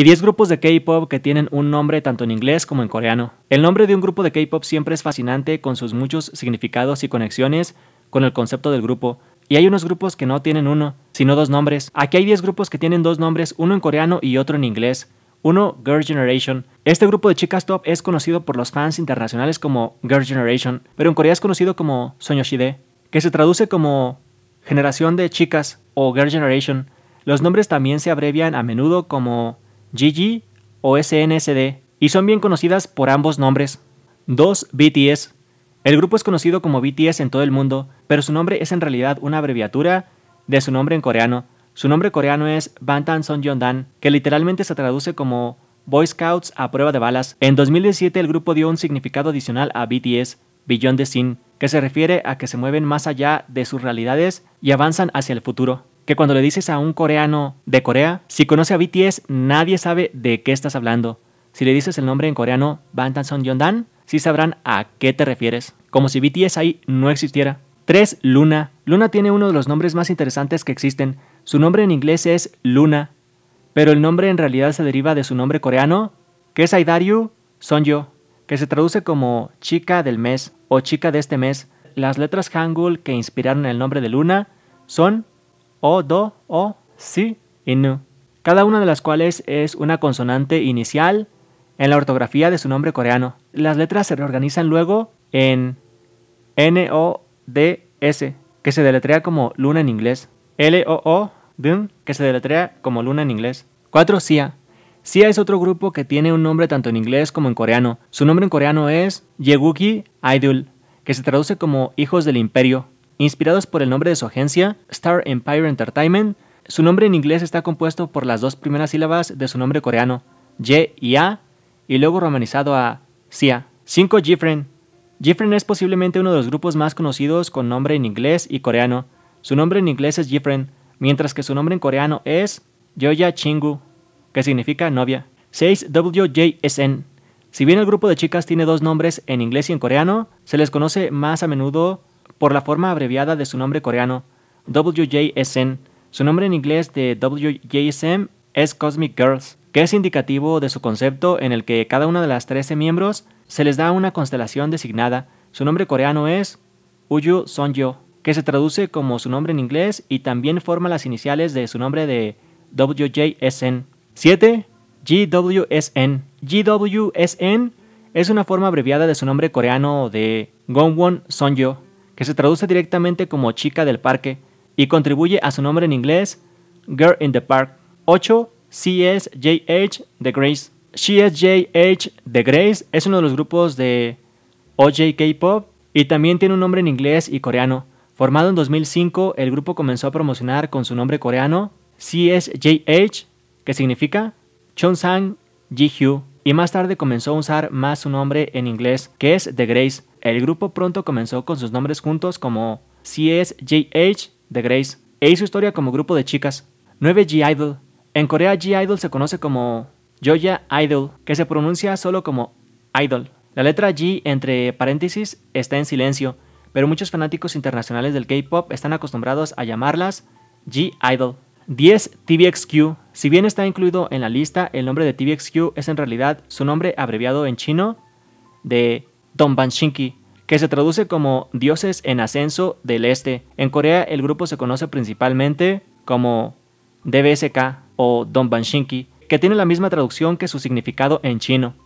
y 10 grupos de K-pop que tienen un nombre tanto en inglés como en coreano. El nombre de un grupo de K-pop siempre es fascinante con sus muchos significados y conexiones con el concepto del grupo. Y hay unos grupos que no tienen uno, sino dos nombres. Aquí hay 10 grupos que tienen dos nombres, uno en coreano y otro en inglés. Uno, Girl Generation. Este grupo de chicas top es conocido por los fans internacionales como Girl Generation, pero en Corea es conocido como Sonyoshide, que se traduce como Generación de Chicas o Girl Generation. Los nombres también se abrevian a menudo como GG o SNSD y son bien conocidas por ambos nombres. 2. BTS. El grupo es conocido como BTS en todo el mundo, pero su nombre es en realidad una abreviatura de su nombre en coreano. Su nombre coreano es Bantan Son dan que literalmente se traduce como Boy Scouts a prueba de balas. En 2017 el grupo dio un significado adicional a BTS, Beyond the Sin, que se refiere a que se mueven más allá de sus realidades y avanzan hacia el futuro que cuando le dices a un coreano de Corea, si conoce a BTS, nadie sabe de qué estás hablando. Si le dices el nombre en coreano Bantanson dan sí sabrán a qué te refieres, como si BTS ahí no existiera. 3. Luna. Luna tiene uno de los nombres más interesantes que existen. Su nombre en inglés es Luna, pero el nombre en realidad se deriva de su nombre coreano, que es Aidaryu Yo. que se traduce como chica del mes o chica de este mes. Las letras Hangul que inspiraron el nombre de Luna son o, do, o, si y nu, cada una de las cuales es una consonante inicial en la ortografía de su nombre coreano. Las letras se reorganizan luego en N, O, D, S, que se deletrea como luna en inglés, L, O, O, D, que se deletrea como luna en inglés. 4. Sia. Sia es otro grupo que tiene un nombre tanto en inglés como en coreano. Su nombre en coreano es Yeguki Idol, que se traduce como Hijos del Imperio. Inspirados por el nombre de su agencia, Star Empire Entertainment, su nombre en inglés está compuesto por las dos primeras sílabas de su nombre coreano, Ye y A, y luego romanizado a Sia. 5. Jifren. Jifren es posiblemente uno de los grupos más conocidos con nombre en inglés y coreano. Su nombre en inglés es Jifren, mientras que su nombre en coreano es Yoya Chingu, que significa novia. 6. WJSN. Si bien el grupo de chicas tiene dos nombres en inglés y en coreano, se les conoce más a menudo por la forma abreviada de su nombre coreano, WJSN, su nombre en inglés de WJSM es Cosmic Girls, que es indicativo de su concepto en el que cada una de las 13 miembros se les da una constelación designada. Su nombre coreano es Uyu Sonjo, que se traduce como su nombre en inglés y también forma las iniciales de su nombre de WJSN. 7. GWSN. GWSN es una forma abreviada de su nombre coreano de Gongwon Sonjo, que se traduce directamente como chica del parque y contribuye a su nombre en inglés, Girl in the Park. 8. CSJH The Grace. CSJH The Grace es uno de los grupos de OJK pop y también tiene un nombre en inglés y coreano. Formado en 2005, el grupo comenzó a promocionar con su nombre coreano CSJH, que significa sang Ji-hyu y más tarde comenzó a usar más su nombre en inglés, que es The Grace. El grupo pronto comenzó con sus nombres juntos como CSJH The Grace e hizo historia como grupo de chicas. 9G Idol. En Corea G Idol se conoce como Joya Idol, que se pronuncia solo como Idol. La letra G entre paréntesis está en silencio, pero muchos fanáticos internacionales del K-pop están acostumbrados a llamarlas G Idol. 10. TVXQ. Si bien está incluido en la lista, el nombre de TVXQ es en realidad su nombre abreviado en chino de Don Banshinki, que se traduce como Dioses en Ascenso del Este. En Corea el grupo se conoce principalmente como DBSK o Don Banshinki, que tiene la misma traducción que su significado en chino.